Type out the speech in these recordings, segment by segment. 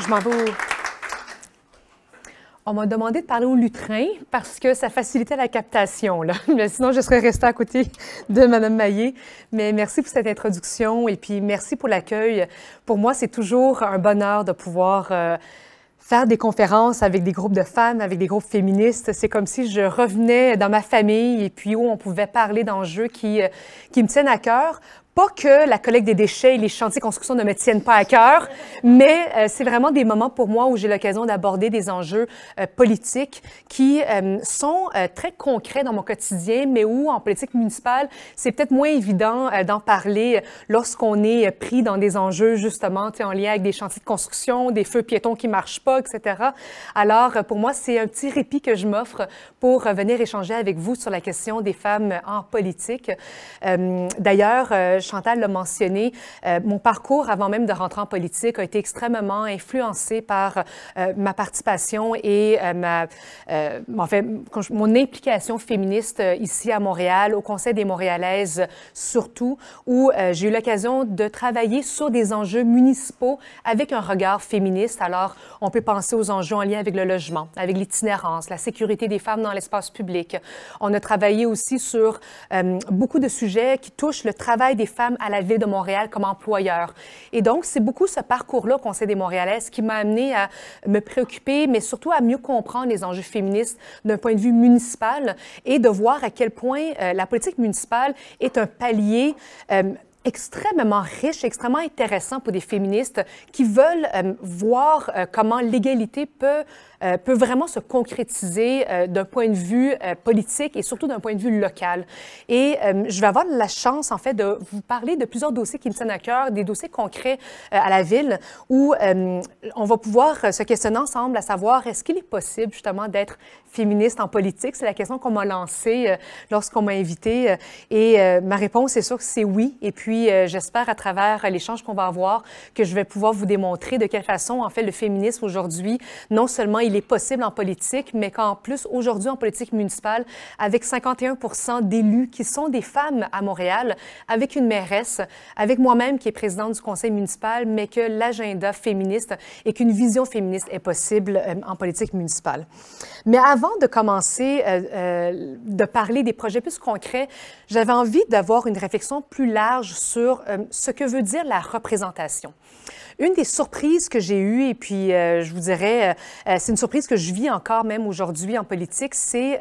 Je m'en On m'a demandé de parler au lutrin parce que ça facilitait la captation. Mais sinon, je serais restée à côté de Mme Maillé. Mais merci pour cette introduction et puis merci pour l'accueil. Pour moi, c'est toujours un bonheur de pouvoir euh, faire des conférences avec des groupes de femmes, avec des groupes féministes. C'est comme si je revenais dans ma famille et puis où on pouvait parler d'enjeux qui, euh, qui me tiennent à cœur. Pas que la collecte des déchets et les chantiers de construction ne me tiennent pas à cœur, mais euh, c'est vraiment des moments pour moi où j'ai l'occasion d'aborder des enjeux euh, politiques qui euh, sont très concrets dans mon quotidien, mais où en politique municipale, c'est peut-être moins évident d'en parler lorsqu'on est pris dans des enjeux justement en lien avec des chantiers de construction, des feux piétons qui marchent pas, etc. Alors pour moi, c'est un petit répit que je m'offre pour venir échanger avec vous sur la question des femmes en politique. D'ailleurs, Chantal l'a mentionné, euh, mon parcours avant même de rentrer en politique a été extrêmement influencé par euh, ma participation et euh, ma, mon implication féministe ici à Montréal, au Conseil des Montréalaises surtout, où j'ai eu l'occasion de travailler sur des enjeux municipaux avec un regard féministe. Alors, on peut penser aux enjeux en lien avec le logement, avec l'itinérance, la sécurité des femmes dans l'espace public. On a travaillé aussi sur beaucoup de sujets qui touchent le travail des à la Ville de Montréal comme employeur. Et donc, c'est beaucoup ce parcours-là au Conseil des Montréalaises qui m'a amené à me préoccuper, mais surtout à mieux comprendre les enjeux féministes d'un point de vue municipal et de voir à quel point euh, la politique municipale est un palier euh, extrêmement riche, extrêmement intéressant pour des féministes qui veulent euh, voir comment l'égalité peut euh, peut vraiment se concrétiser euh, d'un point de vue euh, politique et surtout d'un point de vue local. Et je vais avoir la chance, en fait, de vous parler de plusieurs dossiers qui me tiennent à cœur, des dossiers concrets à la ville où on va pouvoir se questionner ensemble à savoir est-ce qu'il est possible justement d'être féministe en politique? C'est la question qu'on m'a lancée lorsqu'on m'a invitée. et ma réponse, c'est sûr que c'est oui. Et puis, j'espère à travers l'échange qu'on va avoir que je vais pouvoir vous démontrer de quelle façon, en fait, le féminisme aujourd'hui, non seulement il est possible en politique, mais qu'en plus, aujourd'hui, en politique municipale, avec 51 d'élus qui sont des femmes à Montréal, avec une mairesse, avec moi-même qui est présidente du conseil municipal, mais que l'agenda féministe et qu'une vision féministe est possible euh, en politique municipale. Mais avant de commencer euh, euh, de parler des projets plus concrets, j'avais envie d'avoir une réflexion plus large sur ce que veut dire la représentation. Une des surprises que j'ai eues, et puis euh, je vous dirais, euh, euh, c'est une surprise que je vis encore même aujourd'hui en politique, c'est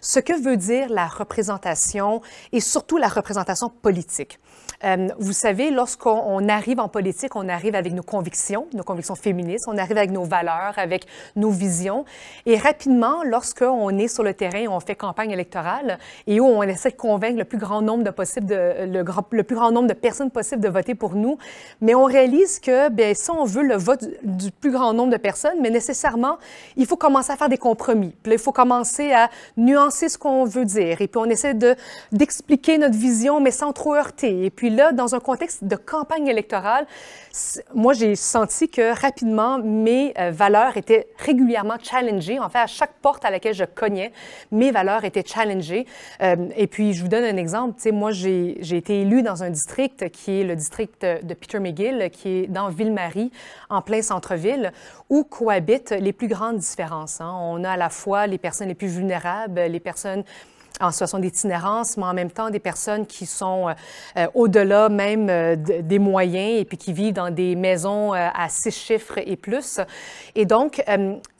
ce que veut dire la représentation et surtout la représentation politique. Euh, vous savez, lorsqu'on arrive en politique, on arrive avec nos convictions, nos convictions féministes, on arrive avec nos valeurs, avec nos visions. Et rapidement, lorsqu'on est sur le terrain, on fait campagne électorale et où on essaie de convaincre le plus grand nombre de, possible le, plus grand nombre de personnes possibles de voter pour nous, mais on réalise que, bien, si on veut le vote du plus grand nombre de personnes, mais nécessairement, il faut commencer à faire des compromis. Puis là, il faut commencer à nuancer ce qu'on veut dire. Et puis, on essaie d'expliquer notre vision, mais sans trop heurter. Et puis, là dans un contexte de campagne électorale, moi, j'ai senti que rapidement, mes euh, valeurs étaient régulièrement challengées. En fait, à chaque porte à laquelle je cognais, mes valeurs étaient challengées. Euh, et puis, je vous donne un exemple. Tu sais, moi, j'ai été élue dans un district qui est le district de Peter McGill, qui est dans Ville-Marie, en plein centre-ville, où cohabitent les plus grandes différences. Hein. On a à la fois les personnes les plus vulnérables, les personnes en situation d'itinérance, mais en même temps des personnes qui sont euh, au-delà même euh, des moyens et puis qui vivent dans des maisons euh, à six chiffres et plus. Et donc,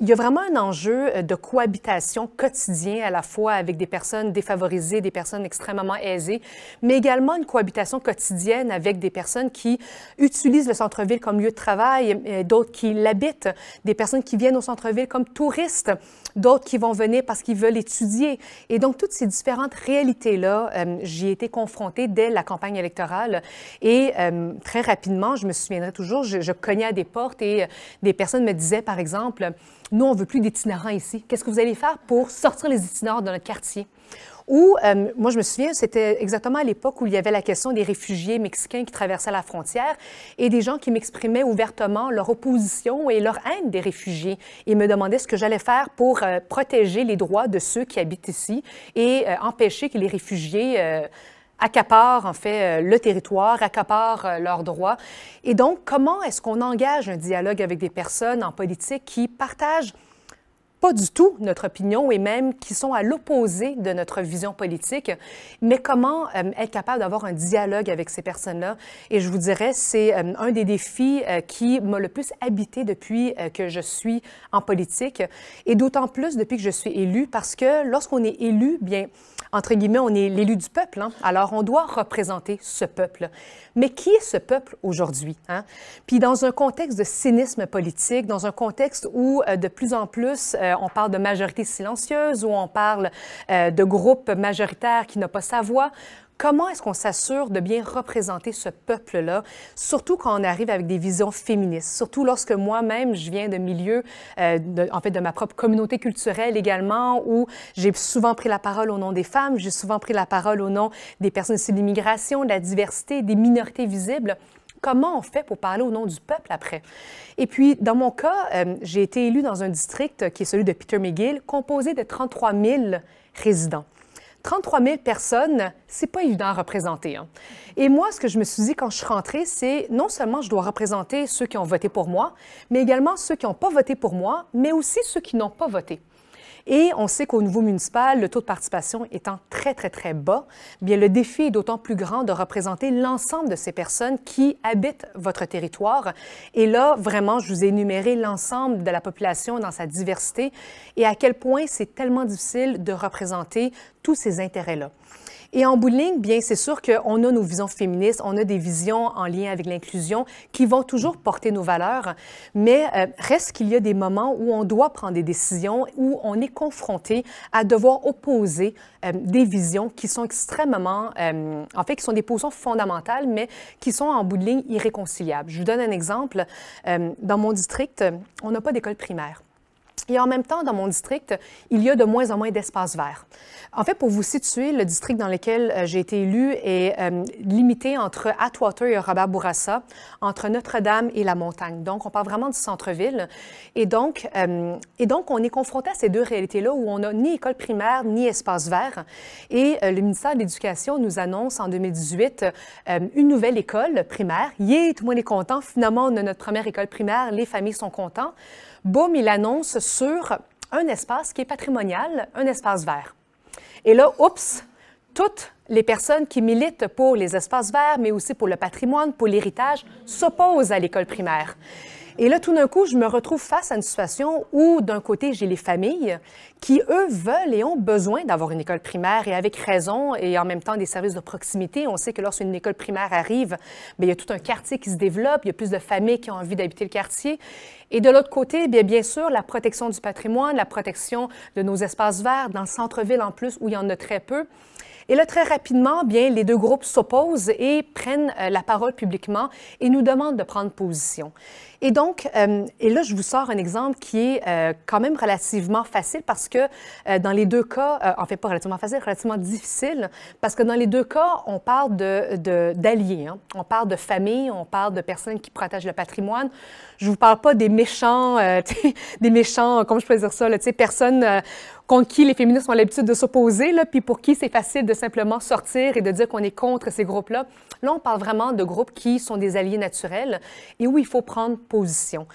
il y a vraiment un enjeu de cohabitation quotidien à la fois avec des personnes défavorisées, des personnes extrêmement aisées, mais également une cohabitation quotidienne avec des personnes qui utilisent le centre-ville comme lieu de travail, d'autres qui l'habitent, des personnes qui viennent au centre-ville comme touristes, d'autres qui vont venir parce qu'ils veulent étudier. Et donc, toutes ces différentes réalités-là, euh, j'y ai été confrontée dès la campagne électorale. Et euh, très rapidement, je me souviendrai toujours, je, cognais à des portes et euh, des personnes me disaient, par exemple, nous, on veut plus d'itinérants ici. Qu'est-ce que vous allez faire pour sortir les itinérants de notre quartier? où, euh, moi, je me souviens, c'était exactement à l'époque où il y avait la question des réfugiés mexicains qui traversaient la frontière et des gens qui m'exprimaient ouvertement leur opposition et leur haine des réfugiés et me demandaient ce que j'allais faire pour euh, protéger les droits de ceux qui habitent ici et euh, empêcher que les réfugiés accaparent en fait le territoire, accaparent leurs droits. Et donc, comment est-ce qu'on engage un dialogue avec des personnes en politique qui partagent pas du tout notre opinion et même qui sont à l'opposé de notre vision politique. Mais comment euh, être capable d'avoir un dialogue avec ces personnes-là? Et je vous dirais, c'est euh, un des défis euh, qui m'a le plus habité depuis que je suis en politique et d'autant plus depuis que je suis élue parce que lorsqu'on est élu, bien, entre guillemets, on est l'élu du peuple, hein. alors on doit représenter ce peuple. Mais qui est ce peuple aujourd'hui? Hein? Puis dans un contexte de cynisme politique, dans un contexte où euh, de plus en plus euh, on parle de majorité silencieuse, où on parle euh, de groupe majoritaire qui n'a pas sa voix, Comment est-ce qu'on s'assure de bien représenter ce peuple-là, surtout quand on arrive avec des visions féministes, surtout lorsque moi-même, je viens de milieux, euh, en fait, de ma propre communauté culturelle également, où j'ai souvent pris la parole au nom des femmes, j'ai souvent pris la parole au nom des personnes de l'immigration, de la diversité, des minorités visibles comment on fait pour parler au nom du peuple après? Et puis, dans mon cas, euh, j'ai été élue dans un district qui est celui de Peter McGill, composé de 33 000 résidents. 33 000 personnes, c'est pas évident à représenter. Hein. Et moi, ce que je me suis dit quand je suis rentrée, c'est non seulement je dois représenter ceux qui ont voté pour moi, mais également ceux qui n'ont pas voté pour moi, mais aussi ceux qui n'ont pas voté. Et on sait qu'au niveau municipal, le taux de participation étant très, très, très bas, bien le défi est d'autant plus grand de représenter l'ensemble de ces personnes qui habitent votre territoire. Et là, vraiment, je vous ai énuméré l'ensemble de la population dans sa diversité et à quel point c'est tellement difficile de représenter tous ces intérêts-là. Et en bout de ligne, bien, c'est sûr qu'on a nos visions féministes, on a des visions en lien avec l'inclusion qui vont toujours porter nos valeurs, mais euh, reste qu'il y a des moments où on doit prendre des décisions, où on est confronté à devoir opposer euh, des visions qui sont extrêmement, euh, en fait, qui sont des positions fondamentales, mais qui sont en bout de ligne irréconciliables. Je vous donne un exemple. dans mon district, on n'a pas d'école primaire. Et en même temps, dans mon district, il y a de moins en moins d'espaces verts. En fait, pour vous situer, le district dans lequel euh, j'ai été élue est euh, limité entre Atwater et rabat Bourassa, entre Notre-Dame et la montagne. Donc, on parle vraiment du centre-ville. Et donc, euh, et donc, on est confronté à ces deux réalités-là où on n'a ni école primaire ni espace vert. Et le ministère de l'Éducation nous annonce en 2018 une nouvelle école primaire. Yeah, tout le monde est content. Finalement, on a notre première école primaire. Les familles sont contentes boum, il annonce sur un espace qui est patrimonial, un espace vert. Et là, oups, toutes les personnes qui militent pour les espaces verts, mais aussi pour le patrimoine, pour l'héritage, s'opposent à l'école primaire. Et là, tout d'un coup, je me retrouve face à une situation où, d'un côté, j'ai les familles qui, eux, veulent et ont besoin d'avoir une école primaire et avec raison et en même temps des services de proximité. On sait que lorsqu'une école primaire arrive, ben, il y a tout un quartier qui se développe, il y a plus de familles qui ont envie d'habiter le quartier. Et de l'autre côté, eh bien, sûr, la protection du patrimoine, la protection de nos espaces verts, dans le centre-ville en plus, où il y en a très peu. Et là, très rapidement, bien, les deux groupes s'opposent et prennent euh, la parole publiquement et nous demandent de prendre position. Et donc, euh, et là, je vous sors un exemple qui est euh, quand même relativement facile parce que dans les deux cas, en fait, pas relativement facile, relativement difficile, parce que dans les deux cas, on parle de, d'alliés. Hein. On parle de famille, on parle de personnes qui protègent le patrimoine. Je vous parle pas des méchants, des méchants, comment je peux dire ça, sais, personnes contre qui les féministes ont l'habitude de s'opposer, puis pour qui c'est facile de simplement sortir et de dire qu'on est contre ces groupes-là. Là, on parle vraiment de groupes qui sont des alliés naturels et où il faut prendre position.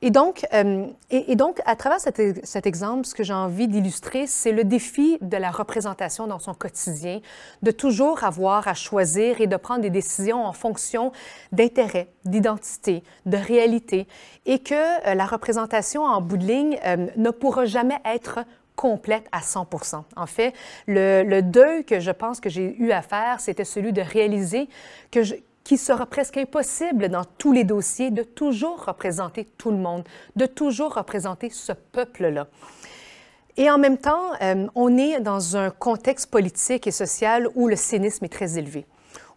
Et donc, euh, et, donc à travers cet, exemple, ce que j'ai envie d'illustrer, c'est le défi de la représentation dans son quotidien, de toujours avoir à choisir et de prendre des décisions en fonction d'intérêts, d'identité, de réalité, et que euh, la représentation en bout de ligne euh, ne pourra jamais être complète à 100 En fait, le, deuil que je pense que j'ai eu à faire, c'était celui de réaliser que qu'il sera presque impossible dans tous les dossiers de toujours représenter tout le monde, de toujours représenter ce peuple-là. Et en même temps, euh, on est dans un contexte politique et social où le cynisme est très élevé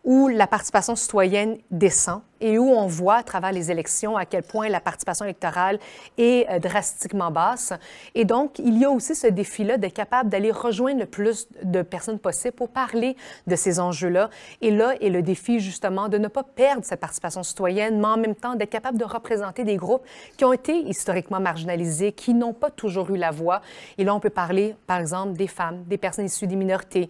où la participation citoyenne descend et où on voit à travers les élections à quel point la participation électorale est euh, drastiquement basse. Et donc, il y a aussi ce défi-là d'être capable d'aller rejoindre le plus de personnes possibles pour parler de ces enjeux-là. Et là est le défi, justement, de ne pas perdre cette participation citoyenne, mais en même temps d'être capable de représenter des groupes qui ont été historiquement marginalisés, qui n'ont pas toujours eu la voix. Et là, on peut parler, par exemple, des femmes, des personnes issues des minorités.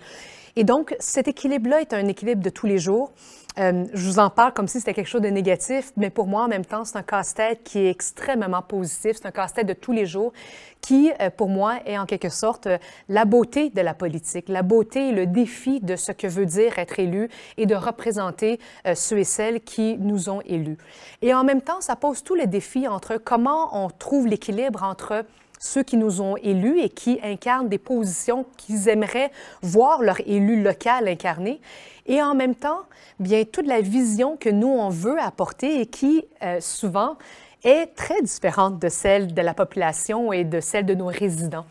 Et donc, cet équilibre-là est un équilibre de tous les jours. Euh, je vous en parle comme si c'était quelque chose de négatif, mais pour moi, en même temps, c'est un casse-tête qui est extrêmement positif. C'est un casse-tête de tous les jours qui, euh, pour moi, est en quelque sorte euh, la beauté de la politique, la beauté et le défi de ce que veut dire être élu et de représenter ceux et celles qui nous ont élus. Et en même temps, ça pose tous les défis entre comment on trouve l'équilibre entre ceux qui nous ont élus et qui incarnent des positions qu'ils aimeraient voir leur élu local incarner. Et en même temps, bien toute la vision que nous, on veut apporter et qui, euh, souvent, est très différente de celle de la population et de celle de nos résidents.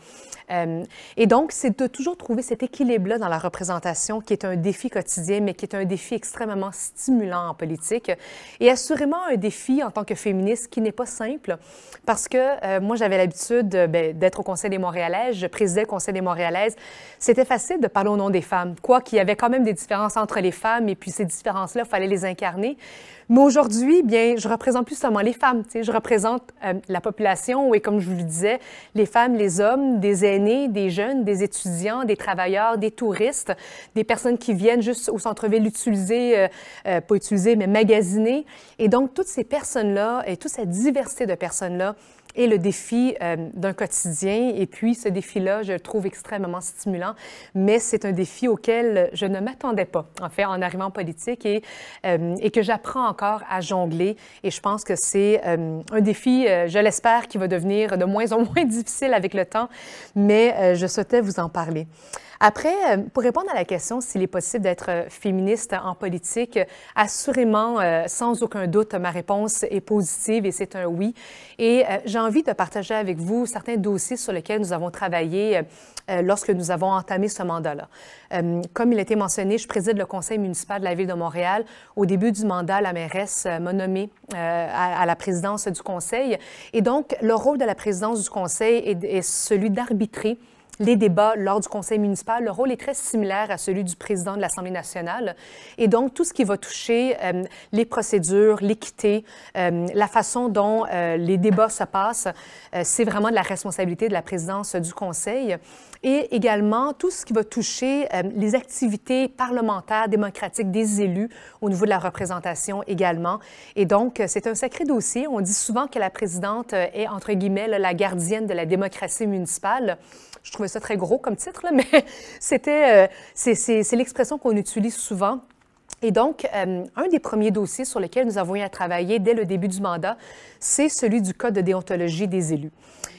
Euh, et donc, c'est de toujours trouver cet équilibre-là dans la représentation qui est un défi quotidien, mais qui est un défi extrêmement stimulant en politique. Et assurément un défi en tant que féministe qui n'est pas simple, parce que euh, moi, j'avais l'habitude euh, ben, d'être au Conseil des Montréalais, je présidais le Conseil des Montréalaises. C'était facile de parler au nom des femmes, quoi qu'il y avait quand même des différences entre les femmes, et puis ces différences-là, il fallait les incarner. Mais aujourd'hui, bien, je représente plus seulement les femmes. je représente euh, la population et, comme je vous le disais, les femmes, les hommes, des aînés, des jeunes, des étudiants, des travailleurs, des touristes, des personnes qui viennent juste au centre-ville utiliser, euh, euh, pas utiliser, mais magasiner. Et donc, toutes ces personnes-là et toute cette diversité de personnes-là et le défi euh, d'un quotidien. Et puis, ce défi-là, je le trouve extrêmement stimulant, mais c'est un défi auquel je ne m'attendais pas, en fait, en arrivant en politique et, euh, et que j'apprends encore à jongler. Et je pense que c'est euh, un défi, je l'espère, qui va devenir de moins en moins difficile avec le temps, mais je souhaitais vous en parler. Après, euh, pour répondre à la question s'il est possible d'être euh, féministe en politique, euh, assurément, sans aucun doute, ma réponse est positive et c'est un oui. Et j'ai envie de partager avec vous certains dossiers sur lesquels nous avons travaillé lorsque nous avons entamé ce mandat-là. Comme il a été mentionné, je préside le conseil municipal de la ville de Montréal. Au début du mandat, la mairesse m'a nommé à la présidence du conseil. Et donc, le rôle de la présidence du conseil est celui d'arbitrer les débats lors du conseil municipal, le rôle est très similaire à celui du président de l'Assemblée nationale. Et donc, tout ce qui va toucher euh, les procédures, l'équité, euh, la façon dont euh, les débats se passent, c'est vraiment de la responsabilité de la présidence du conseil et également tout ce qui va toucher euh, les activités parlementaires démocratiques des élus au niveau de la représentation également. Et donc, euh, c'est un sacré dossier. On dit souvent que la présidente euh, est, entre guillemets, la gardienne de la démocratie municipale. Je trouvais ça très gros comme titre, mais c'est l'expression qu'on utilise souvent. Et donc, un des premiers dossiers sur lesquels nous avons eu à travailler dès le début du mandat, c'est celui du Code de déontologie des élus.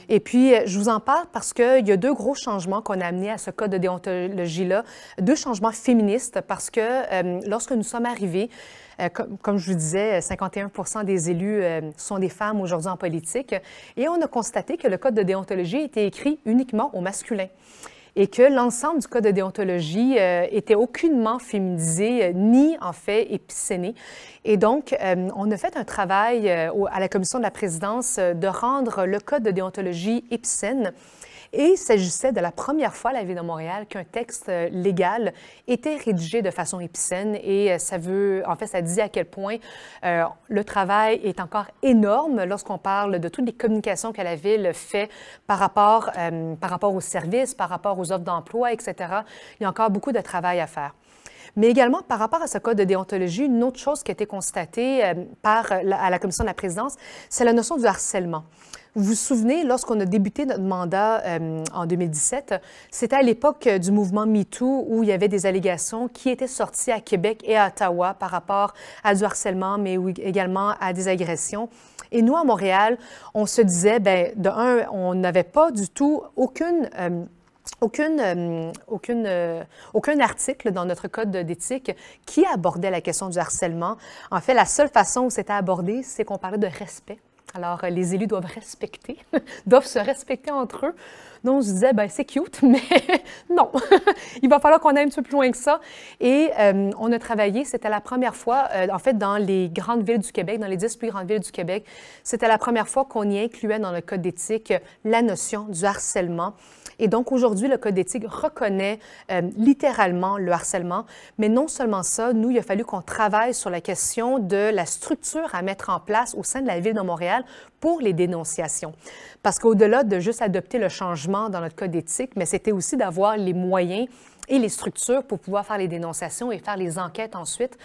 Et puis, euh, je vous en parle parce qu'il y a deux gros changements qu'on a amenés à ce code de déontologie-là, deux changements féministes parce que euh, lorsque nous sommes arrivés, euh, comme, je vous disais, 51 des élus sont des femmes aujourd'hui en politique. Et on a constaté que le code de déontologie était écrit uniquement au masculin et que l'ensemble du code de déontologie euh, était aucunement féminisé euh, ni en fait épicéné. Et donc, euh, on a fait un travail à la commission de la présidence de rendre le code de déontologie épicène et il s'agissait de la première fois à la Ville de Montréal qu'un texte euh, légal était rédigé de façon épicène et euh, ça veut, en fait, ça dit à quel point euh, le travail est encore énorme lorsqu'on parle de toutes les communications que la Ville fait par rapport, par rapport aux services, par rapport aux offres d'emploi, etc. Il y a encore beaucoup de travail à faire. Mais également, par rapport à ce code de déontologie, une autre chose qui a été constatée par à la commission de la présidence, c'est la notion du harcèlement. Vous vous souvenez, lorsqu'on a débuté notre mandat euh, en 2017, c'était à l'époque euh, du mouvement MeToo où il y avait des allégations qui étaient sorties à Québec et à Ottawa par rapport à du harcèlement, mais également à des agressions. Et nous, à Montréal, on se disait, ben, de un, on n'avait pas du tout aucune... Euh, aucune, aucune, aucun article dans notre code d'éthique qui abordait la question du harcèlement. En fait, la seule façon où c'était abordé, c'est qu'on parlait de respect alors, euh, les élus doivent respecter, doivent se respecter entre eux on se disait, ben, c'est cute, mais non, il va falloir qu'on aille un petit peu plus loin que ça. Et euh, on a travaillé, c'était la première fois, euh, en fait, dans les grandes villes du Québec, dans les dix plus grandes villes du Québec, c'était la première fois qu'on y incluait dans le code d'éthique euh, la notion du harcèlement. Et donc aujourd'hui, le Code d'éthique reconnaît littéralement le harcèlement, mais non seulement ça, nous, il a fallu qu'on travaille sur la question de la structure à mettre en place au sein de la ville de Montréal pour les dénonciations. Parce qu'au-delà de juste adopter le changement dans notre code éthique, mais c'était aussi d'avoir les moyens et les structures pour pouvoir faire les dénonciations et faire les enquêtes ensuite.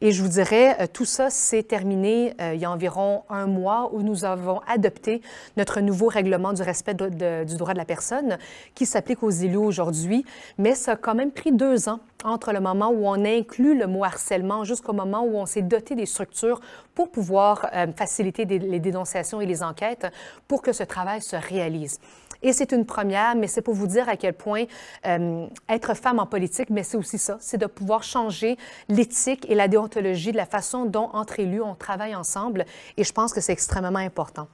Et je vous dirais, euh, tout ça s'est terminé euh, il y a environ un mois où nous avons adopté notre nouveau règlement du respect du droit de la personne qui s'applique aux élus aujourd'hui, mais ça a quand même pris deux ans entre le moment où on inclut le mot harcèlement jusqu'au moment où on s'est doté des structures pour pouvoir euh, faciliter les dénonciations et les enquêtes pour que ce travail se réalise. Et c'est une première, mais c'est pour vous dire à quel point euh, être femme en politique, mais c'est aussi ça, c'est de pouvoir changer l'éthique et la déontologie de la façon dont, entre élus, on travaille ensemble. Et je pense que c'est extrêmement important.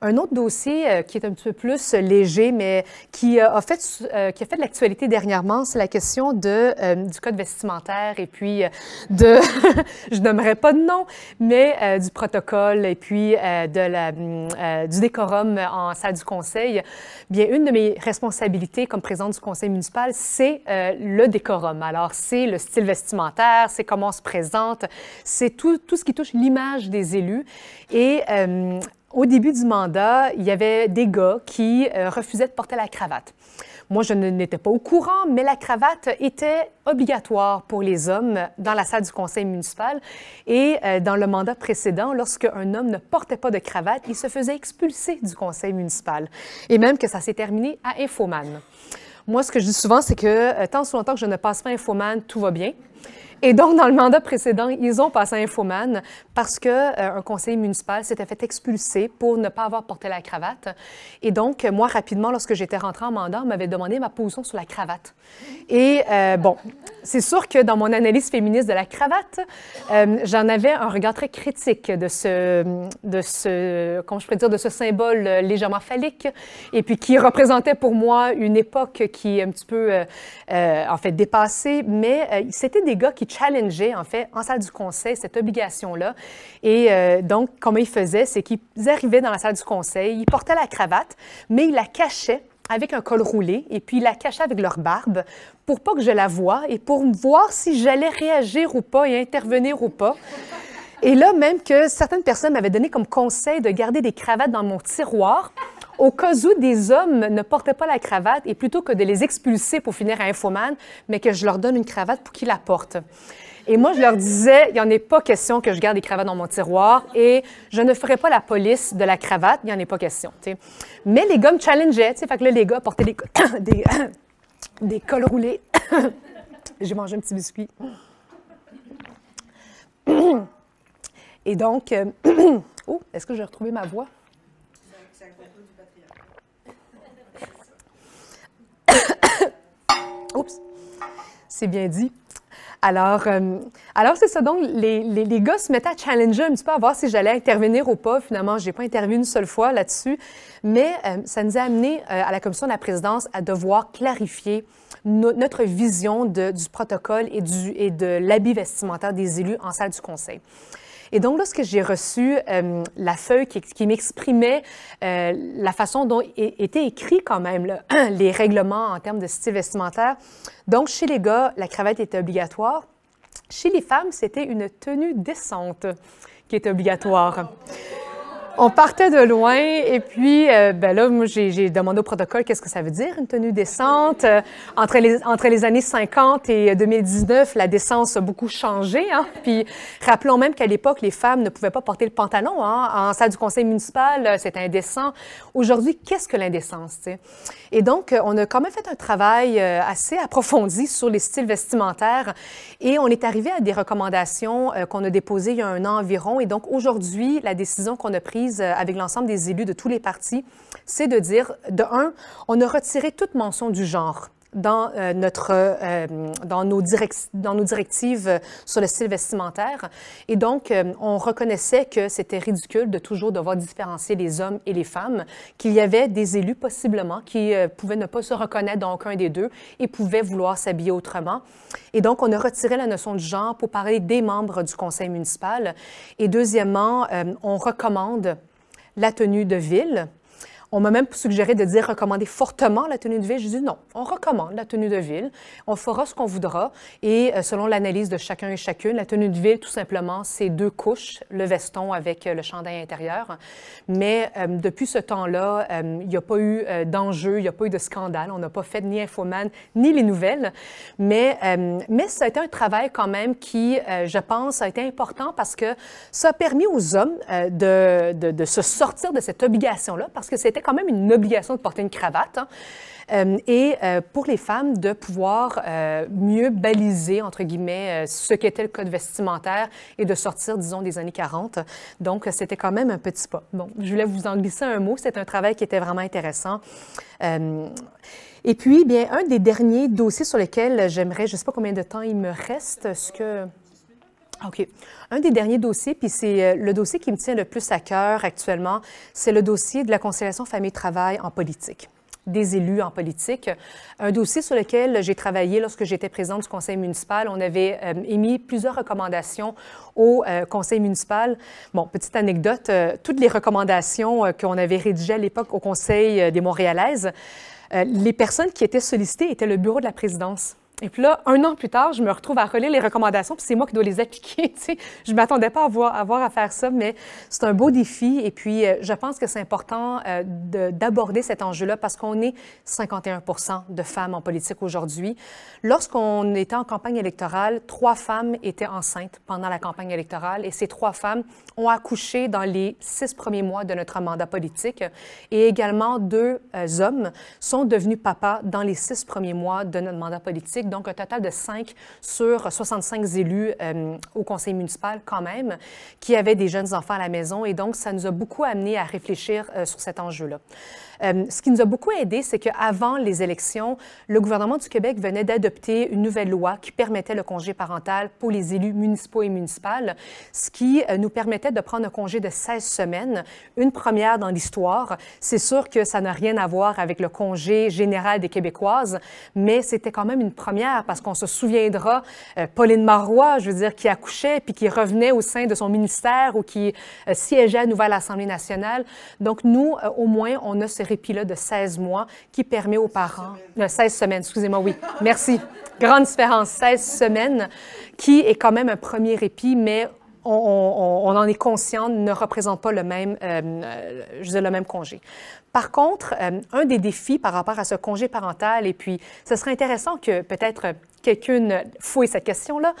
Un autre dossier euh, qui est un petit peu plus euh, léger, mais qui euh, a fait, qui a fait de l'actualité dernièrement, c'est la question de, du code vestimentaire et puis de, je n'aimerais pas de nom, mais du protocole et puis de la, mm, du décorum en salle du conseil. Bien, une de mes responsabilités comme présidente du conseil municipal, c'est le décorum. Alors, c'est le style vestimentaire, c'est comment on se présente, c'est tout, tout ce qui touche l'image des élus. Et au début du mandat, il y avait des gars qui euh, refusaient de porter la cravate. Moi, je n'étais pas au courant, mais la cravate était obligatoire pour les hommes dans la salle du conseil municipal. Et euh, dans le mandat précédent, lorsqu'un homme ne portait pas de cravate, il se faisait expulser du conseil municipal. Et même que ça s'est terminé à Infoman. Moi, ce que je dis souvent, c'est que euh, tant souvent que je ne passe pas Infoman, tout va bien. Et donc, dans le mandat précédent, ils ont passé à Infoman parce que euh, un conseiller municipal s'était fait expulser pour ne pas avoir porté la cravate. Et donc, moi, rapidement, lorsque j'étais rentrée en mandat, on m'avait demandé ma position sur la cravate. Et euh, bon, c'est sûr que dans mon analyse féministe de la cravate, euh, j'en avais un regard très critique de ce, de ce, comment je pourrais dire, de ce symbole légèrement phallique, et puis qui représentait pour moi une époque qui est un petit peu, en fait, dépassée. Mais c'était des gars qui en fait, en salle du conseil, cette obligation-là. Et euh, donc, comment ils faisaient, c'est qu'ils arrivaient dans la salle du conseil, ils portaient la cravate, mais ils la cachaient avec un col roulé et puis ils la cachaient avec leur barbe pour pas que je la voie et pour voir si j'allais réagir ou pas et intervenir ou pas. Et là, même que certaines personnes m'avaient donné comme conseil de garder des cravates dans mon tiroir au cas où des hommes ne portaient pas la cravate et plutôt que de les expulser pour finir à Infoman, mais que je leur donne une cravate pour qu'ils la portent. Et moi, je leur disais, il n'y en a pas question que je garde des cravates dans mon tiroir et je ne ferai pas la police de la cravate, il n'y en a pas question. Mais les gars me challengeaient, fait que là, les gars portaient des, des, cols roulés. J'ai mangé un petit biscuit. Et donc, euh, oh, est-ce que j'ai retrouvé ma voix? Oups, c'est bien dit. Alors, euh, alors c'est ça. Donc, les, les, les, gars se mettaient à challenger un petit peu à voir si j'allais intervenir ou pas. Finalement, je n'ai pas intervenu une seule fois là-dessus. Mais euh, ça nous a amené euh, à la commission de la présidence à devoir clarifier notre vision du protocole et, du, et de l'habit vestimentaire des élus en salle du conseil. Et donc, lorsque j'ai reçu euh, la feuille qui, m'exprimait euh, la façon dont étaient écrits quand même les règlements en termes de style vestimentaire, donc chez les gars, la cravate était obligatoire. Chez les femmes, c'était une tenue décente qui était obligatoire. Ah, on partait de loin et puis euh, ben là, moi, j'ai demandé au protocole qu'est-ce que ça veut dire une tenue décente. Euh, entre, les, années 50 et 2019, euh, la décence a beaucoup changé. Hein. Puis rappelons même qu'à l'époque, les femmes ne pouvaient pas porter le pantalon. Hein. En salle du conseil municipal, c'est indécent. Aujourd'hui, qu'est-ce que l'indécence? Et donc, on a quand même fait un travail assez approfondi sur les styles vestimentaires et on est arrivé à des recommandations qu'on a déposées il y a un an environ. Et donc, aujourd'hui, la décision qu'on a prise euh, avec l'ensemble des élus de tous les partis, c'est de dire, de un, on a retiré toute mention du genre dans, euh, notre, euh, dans, nos, dans nos directives euh, sur le style vestimentaire. Et donc, on reconnaissait que c'était ridicule de toujours devoir différencier les hommes et les femmes, qu'il y avait des élus possiblement qui pouvaient ne pas se reconnaître dans aucun des deux et pouvaient vouloir s'habiller autrement. Et donc, on a retiré la notion de genre pour parler des membres du conseil municipal. Et deuxièmement, on recommande la tenue de ville. On m'a même suggéré de dire recommander fortement la tenue de ville. J'ai dit non, on recommande la tenue de ville. On fera ce qu'on voudra. Et euh, selon l'analyse de chacun et chacune, la tenue de ville, tout simplement, c'est deux couches, le veston avec euh, le chandail intérieur. Mais euh, depuis ce temps-là, il n'y a pas eu d'enjeu, il n'y a pas eu de scandale. On n'a pas fait ni Infoman, ni les nouvelles. Mais, mais ça a été un travail quand même qui, je pense, a été important parce que ça a permis aux hommes de, de, se sortir de cette obligation-là, parce que c'était quand même une obligation de porter une cravate. Hein. Euh, et euh, pour les femmes de pouvoir euh, mieux baliser, entre guillemets, ce qu'était le code vestimentaire et de sortir, disons, des années 40. Donc, c'était quand même un petit pas. Bon, je voulais vous en glisser un mot. C'est un travail qui était vraiment intéressant. et puis, bien, un des derniers dossiers sur lesquels j'aimerais, je ne sais pas combien de temps il me reste, ce que... OK. Un des derniers dossiers, puis c'est le dossier qui me tient le plus à cœur actuellement, c'est le dossier de la conciliation famille-travail en politique des élus en politique. Un dossier sur lequel j'ai travaillé lorsque j'étais présidente du conseil municipal. On avait euh, émis plusieurs recommandations au euh, conseil municipal. Bon, petite anecdote, euh, toutes les recommandations qu'on avait rédigées à l'époque au conseil des Montréalaises, les personnes qui étaient sollicitées étaient le bureau de la présidence. Et puis là, un an plus tard, je me retrouve à relire les recommandations, puis c'est moi qui dois les appliquer. sais. Je ne m'attendais pas à avoir, à faire ça, mais c'est un beau défi. Et puis, euh, je pense que c'est important euh, d'aborder cet enjeu-là parce qu'on est 51 de femmes en politique aujourd'hui. Lorsqu'on était en campagne électorale, trois femmes étaient enceintes pendant la campagne électorale et ces trois femmes ont accouché dans les six premiers mois de notre mandat politique. Et également, deux euh, hommes sont devenus papas dans les six premiers mois de notre mandat politique donc un total de 5 sur 65 élus euh, au conseil municipal quand même, qui avaient des jeunes enfants à la maison. Et donc, ça nous a beaucoup amené à réfléchir euh, sur cet enjeu-là. Euh, ce qui nous a beaucoup aidé, c'est qu'avant les élections, le gouvernement du Québec venait d'adopter une nouvelle loi qui permettait le congé parental pour les élus municipaux et municipales, ce qui euh, nous permettait de prendre un congé de 16 semaines, une première dans l'histoire. C'est sûr que ça n'a rien à voir avec le congé général des Québécoises, mais c'était quand même une première parce qu'on se souviendra euh, Pauline Marois, je veux dire, qui accouchait puis qui revenait au sein de son ministère ou qui siégeait à Nouvelle Assemblée nationale. Donc nous, au moins, on a répit de 16 mois qui permet aux parents, 16 euh, semaines, excusez-moi, oui, merci, grande différence, 16 semaines, qui est quand même un premier répit, mais on, en est conscient, ne représente pas le même, euh, euh, le même congé. Par contre, euh, un des défis par rapport à ce congé parental, et puis ce serait intéressant que peut-être quelqu'un fouille cette question-là,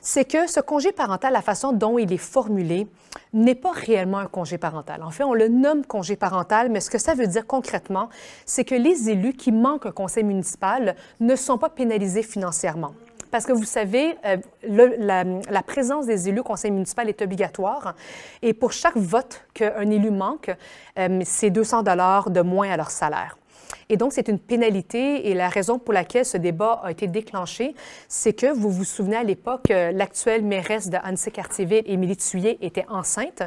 c'est que ce congé parental, la façon dont il est formulé, n'est pas réellement un congé parental. En fait, on le nomme congé parental, mais ce que ça veut dire concrètement, c'est que les élus qui manquent un conseil municipal ne sont pas pénalisés financièrement parce que vous savez, euh, la, présence des élus au conseil municipal est obligatoire. Et pour chaque vote qu'un élu manque, euh, c'est 200 dollars de moins à leur salaire. Et donc, c'est une pénalité et la raison pour laquelle ce débat a été déclenché, c'est que, vous vous souvenez à l'époque, euh, l'actuelle mairesse de Annecy-Cartierville, Émilie Thuyer, était enceinte.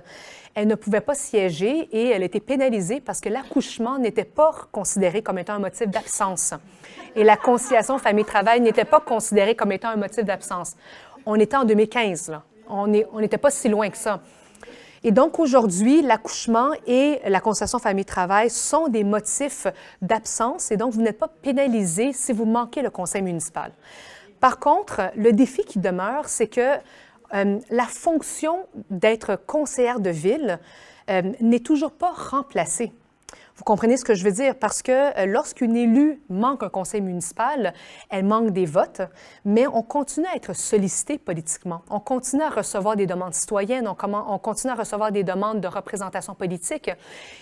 Elle ne pouvait pas siéger et elle était pénalisée parce que l'accouchement n'était pas considéré comme étant un motif d'absence. Et la conciliation famille-travail n'était pas considérée comme étant un motif d'absence. On était en 2015, On n'était pas si loin que ça. Et donc aujourd'hui, l'accouchement et la concession famille-travail sont des motifs d'absence et donc vous n'êtes pas pénalisé si vous manquez le conseil municipal. Par contre, le défi qui demeure, c'est que euh, la fonction d'être conseillère de ville euh, n'est toujours pas remplacée. Vous comprenez ce que je veux dire? Parce que euh, lorsqu'une élue manque un conseil municipal, elle manque des votes, mais on continue à être sollicité politiquement. On continue à recevoir des demandes citoyennes, on, on continue à recevoir des demandes de représentation politique.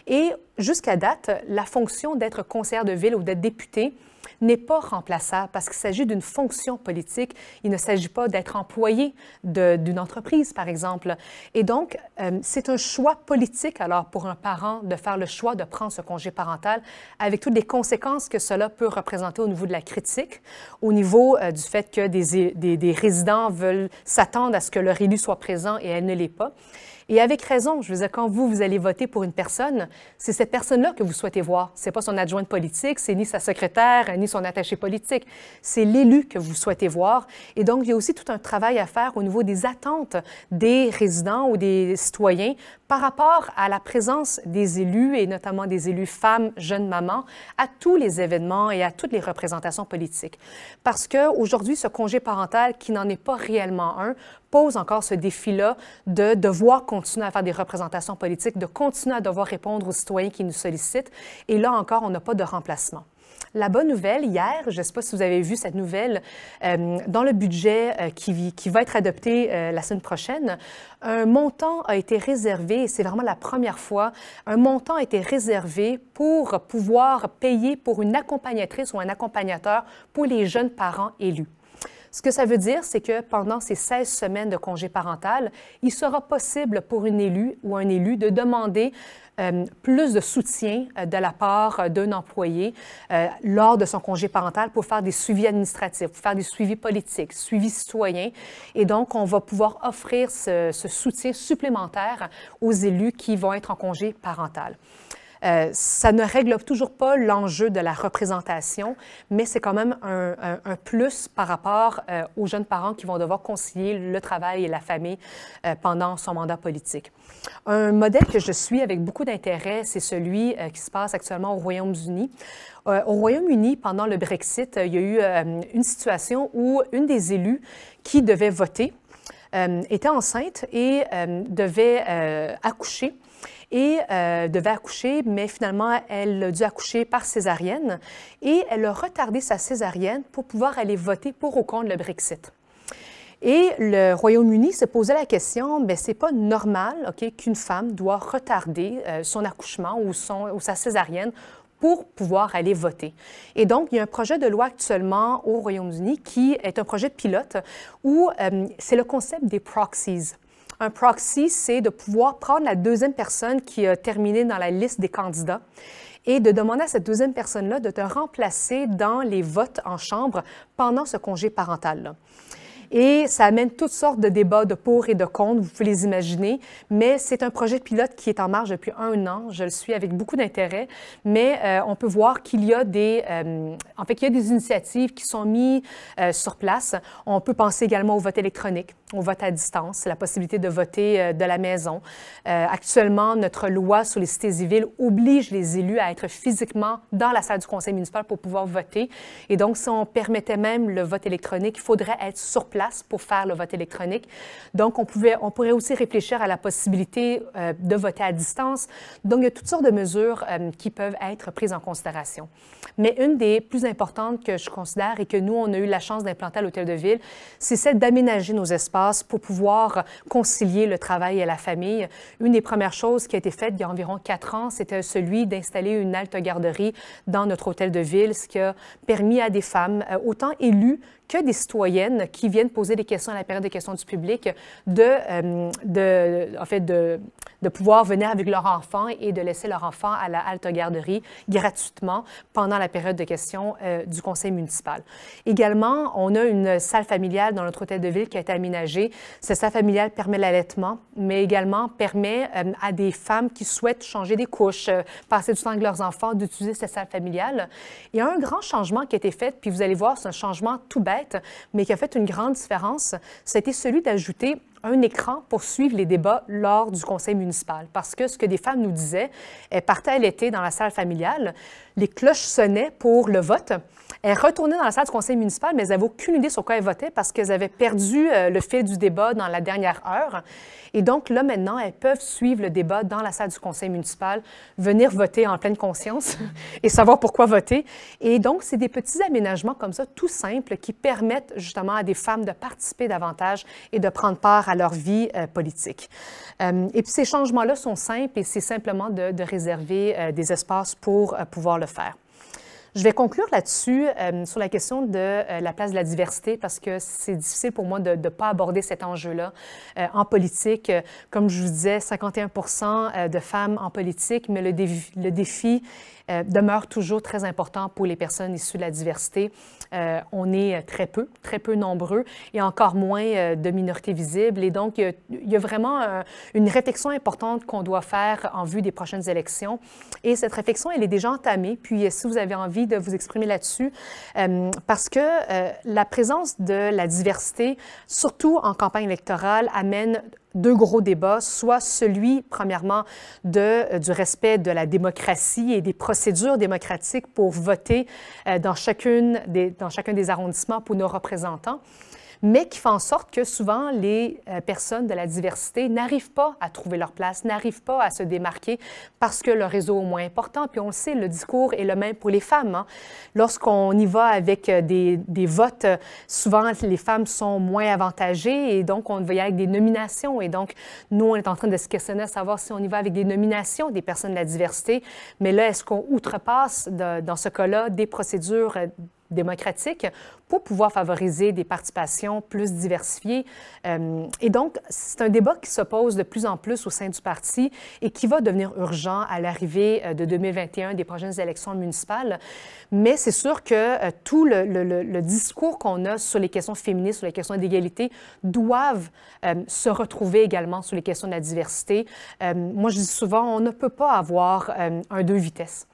Et jusqu'à date, la fonction d'être conseillère de ville ou d'être député n'est pas remplaçable parce qu'il s'agit d'une fonction politique. Il ne s'agit pas d'être employé d'une entreprise, par exemple. Et donc, euh, c'est un choix politique, alors, pour un parent de faire le choix de prendre ce congé parental avec toutes les conséquences que cela peut représenter au niveau de la critique, au niveau euh, du fait que des, des résidents veulent s'attendre à ce que leur élu soit présent et elle ne l'est pas. Et avec raison, je veux dire, quand vous, vous allez voter pour une personne, c'est cette personne-là que vous souhaitez voir. C'est pas son adjointe politique, c'est ni sa secrétaire, ni son attaché politique. C'est l'élu que vous souhaitez voir. Et donc, il y a aussi tout un travail à faire au niveau des attentes des résidents ou des citoyens par rapport à la présence des élus, et notamment des élus femmes, jeunes mamans, à tous les événements et à toutes les représentations politiques. Parce qu'aujourd'hui, ce congé parental, qui n'en est pas réellement un, pose encore ce défi-là de devoir continuer à faire des représentations politiques, de continuer à devoir répondre aux citoyens qui nous sollicitent. Et là encore, on n'a pas de remplacement. La bonne nouvelle, hier, je ne sais pas si vous avez vu cette nouvelle, euh, dans le budget euh, qui, va être adopté euh, la semaine prochaine, un montant a été réservé, c'est vraiment la première fois, un montant a été réservé pour pouvoir payer pour une accompagnatrice ou un accompagnateur pour les jeunes parents élus. Ce que ça veut dire, c'est que pendant ces 16 semaines de congé parental, il sera possible pour une élue ou un élu de demander euh, plus de soutien euh, de la part euh, d'un employé lors de son congé parental pour faire des suivis administratifs, pour faire des suivis politiques, suivis citoyens. Et donc, on va pouvoir offrir ce, ce soutien supplémentaire aux élus qui vont être en congé parental. Euh, ça ne règle toujours pas l'enjeu de la représentation, mais c'est quand même un, plus par rapport euh, aux jeunes parents qui vont devoir concilier le travail et la famille euh, pendant son mandat politique. Un modèle que je suis avec beaucoup d'intérêt, c'est celui qui se passe actuellement au Royaume-Uni. au Royaume-Uni, pendant le Brexit, il y a eu une situation où une des élues qui devait voter était enceinte et devait accoucher et euh, devait accoucher, mais finalement, elle a dû accoucher par césarienne et elle a retardé sa césarienne pour pouvoir aller voter pour ou contre le Brexit. Et le Royaume-Uni se posait la question, mais ben, c'est pas normal, ok, qu'une femme doit retarder euh, son accouchement ou, son, ou sa césarienne pour pouvoir aller voter. Et donc, il y a un projet de loi actuellement au Royaume-Uni qui est un projet pilote où euh, c'est le concept des proxies. Un proxy, c'est de pouvoir prendre la deuxième personne qui a terminé dans la liste des candidats et de demander à cette deuxième personne-là de te remplacer dans les votes en chambre pendant ce congé parental. -là. Et ça amène toutes sortes de débats de pour et de contre, vous pouvez les imaginer, mais c'est un projet pilote qui est en marge depuis un an. Je le suis avec beaucoup d'intérêt, mais euh, on peut voir qu'il y a des, euh, en fait, y des initiatives qui sont mises euh, sur place. On peut penser également au vote électronique on vote à distance, la possibilité de voter euh, de la maison. Euh, actuellement, notre loi sur les cités civiles oblige les élus à être physiquement dans la salle du conseil municipal pour pouvoir voter. Et donc, si on permettait même le vote électronique, il faudrait être sur place pour faire le vote électronique. Donc, on, pouvait, on pourrait aussi réfléchir à la possibilité euh, de voter à distance. Donc, il y a toutes sortes de mesures qui peuvent être prises en considération. Mais une des plus importantes que je considère et que nous, on a eu la chance d'implanter à l'Hôtel de Ville, c'est celle d'aménager nos espaces pour pouvoir concilier le travail et la famille. Une des premières choses qui a été faite il y a environ quatre ans, c'était celui d'installer une halte garderie dans notre hôtel de ville, ce qui a permis à des femmes, euh, autant élues que des citoyennes qui viennent poser des questions à la période des questions du public, de, euh, de, en fait, de, de, pouvoir venir avec leur enfant et de laisser leur enfant à la halte garderie gratuitement pendant la période de questions euh, du conseil municipal. Également, on a une salle familiale dans notre hôtel de ville qui a été aménagée. Cette salle familiale permet l'allaitement, mais également permet euh, à des femmes qui souhaitent changer des couches, passer du temps avec leurs enfants, d'utiliser cette salle familiale. Il y a un grand changement qui a été fait, puis vous allez voir, c'est un changement tout bête mais qui a fait une grande différence, c'était celui d'ajouter un écran pour suivre les débats lors du conseil municipal. Parce que ce que des femmes nous disaient, elles partaient à l'été dans la salle familiale, les cloches sonnaient pour le vote elles retournaient dans la salle du conseil municipal, mais elles n'avaient aucune idée sur quoi elles votaient parce qu'elles avaient perdu euh, le fil du débat dans la dernière heure. Et donc, là, maintenant, elles peuvent suivre le débat dans la salle du conseil municipal, venir voter en pleine conscience et savoir pourquoi voter. Et donc, c'est des petits aménagements comme ça, tout simples, qui permettent justement à des femmes de participer davantage et de prendre part à leur vie euh, politique. Euh, et puis, ces changements-là sont simples et c'est simplement de, de réserver des espaces pour pouvoir le faire. Je vais conclure là-dessus, euh, sur la question de euh, la place de la diversité, parce que c'est difficile pour moi de ne pas aborder cet enjeu-là euh, en politique. Comme je vous disais, 51 de femmes en politique, mais le, défi demeure toujours très important pour les personnes issues de la diversité. on est très peu, très peu nombreux, et encore moins de minorités visibles. Et donc, il y a vraiment une réflexion importante qu'on doit faire en vue des prochaines élections. Et cette réflexion, elle est déjà entamée. Puis, si vous avez envie de vous exprimer là-dessus euh, parce que euh, la présence de la diversité, surtout en campagne électorale, amène deux gros débats, soit celui, premièrement, de, euh, du respect de la démocratie et des procédures démocratiques pour voter dans, chacune des, dans chacun des arrondissements pour nos représentants mais qui fait en sorte que souvent les euh, personnes de la diversité n'arrivent pas à trouver leur place, n'arrivent pas à se démarquer parce que le réseau est moins important. Puis on le sait, le discours est le même pour les femmes. Hein. Lorsqu'on y va avec euh, des, des, votes, euh, souvent les femmes sont moins avantagées et donc on va y aller avec des nominations. Et donc nous, on est en train de se questionner à savoir si on y va avec des nominations des personnes de la diversité. Mais là, est-ce qu'on outrepasse dans ce cas-là des procédures démocratique pour pouvoir favoriser des participations plus diversifiées. Euh, et donc, c'est un débat qui se pose de plus en plus au sein du parti et qui va devenir urgent à l'arrivée euh, de 2021 des prochaines élections municipales. Mais c'est sûr que euh, tout le, discours qu'on a sur les questions féministes, sur les questions d'égalité, doivent se retrouver également sur les questions de la diversité. moi, je dis souvent, on ne peut pas avoir un deux vitesses.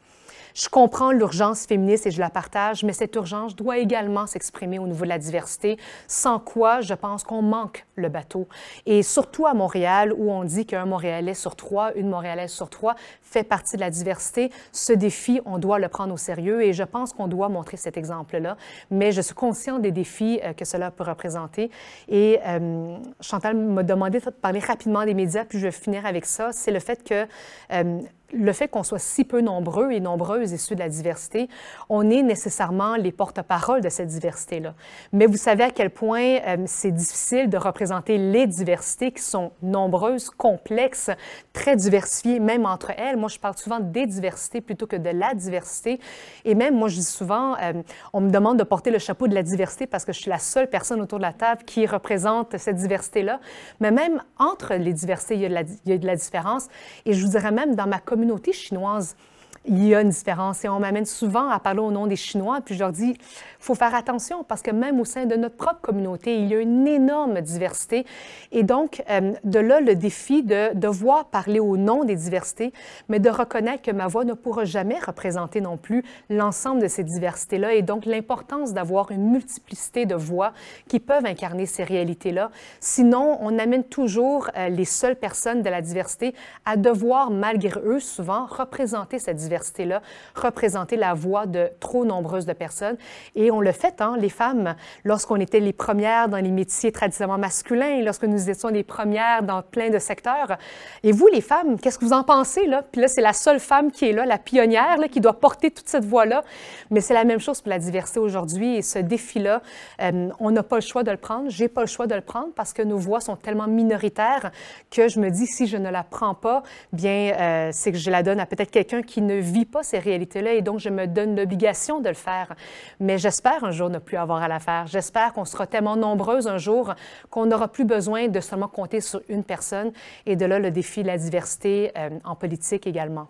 Je comprends l'urgence féministe et je la partage, mais cette urgence doit également s'exprimer au niveau de la diversité, sans quoi je pense qu'on manque le bateau. Et surtout à Montréal, où on dit qu'un Montréalais sur trois, une Montréalaise sur trois, fait partie de la diversité, ce défi, on doit le prendre au sérieux et je pense qu'on doit montrer cet exemple-là. Mais je suis consciente des défis euh, que cela peut représenter. Et euh, Chantal m'a demandé de parler rapidement des médias, puis je vais finir avec ça. C'est le fait que... Euh, le fait qu'on soit si peu nombreux et nombreuses issus de la diversité, on est nécessairement les porte-parole de cette diversité-là. Mais vous savez à quel point euh, c'est difficile de représenter les diversités qui sont nombreuses, complexes, très diversifiées, même entre elles. Moi, je parle souvent des diversités plutôt que de la diversité. Et même, moi, je dis souvent, euh, on me demande de porter le chapeau de la diversité parce que je suis la seule personne autour de la table qui représente cette diversité-là. Mais même entre les diversités, il y a de la, il y a de la différence. Et je vous dirais même, dans ma communauté, communauté chinoise il y a une différence. Et on m'amène souvent à parler au nom des Chinois, puis je leur dis, il faut faire attention parce que même au sein de notre propre communauté, il y a une énorme diversité. Et donc, euh, de là le défi de devoir parler au nom des diversités, mais de reconnaître que ma voix ne pourra jamais représenter non plus l'ensemble de ces diversités-là. Et donc, l'importance d'avoir une multiplicité de voix qui peuvent incarner ces réalités-là. Sinon, on amène toujours euh, les seules personnes de la diversité à devoir, malgré eux, souvent représenter cette diversité là représenter la voix de trop nombreuses de personnes. Et on le fait, hein, les femmes, lorsqu'on était les premières dans les métiers traditionnellement masculins, lorsque nous étions les premières dans plein de secteurs. Et vous, les femmes, qu'est-ce que vous en pensez, là? Puis là, c'est la seule femme qui est là, la pionnière, là, qui doit porter toute cette voix-là. Mais c'est la même chose pour la diversité aujourd'hui. Et ce défi-là, euh, on n'a pas le choix de le prendre. J'ai pas le choix de le prendre parce que nos voix sont tellement minoritaires que je me dis, si je ne la prends pas, bien, euh, c'est que je la donne à peut-être quelqu'un qui ne vis pas ces réalités-là et donc je me donne l'obligation de le faire. Mais j'espère un jour ne plus avoir à la faire. J'espère qu'on sera tellement nombreuses un jour qu'on n'aura plus besoin de seulement compter sur une personne. Et de là, le défi de la diversité euh, en politique également.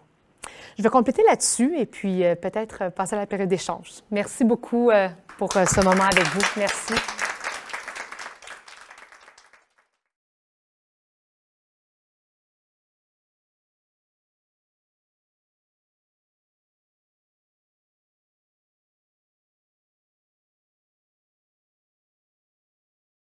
Je vais compléter là-dessus et puis euh, peut-être euh, passer à la période d'échange. Merci beaucoup pour ce moment avec vous. Merci.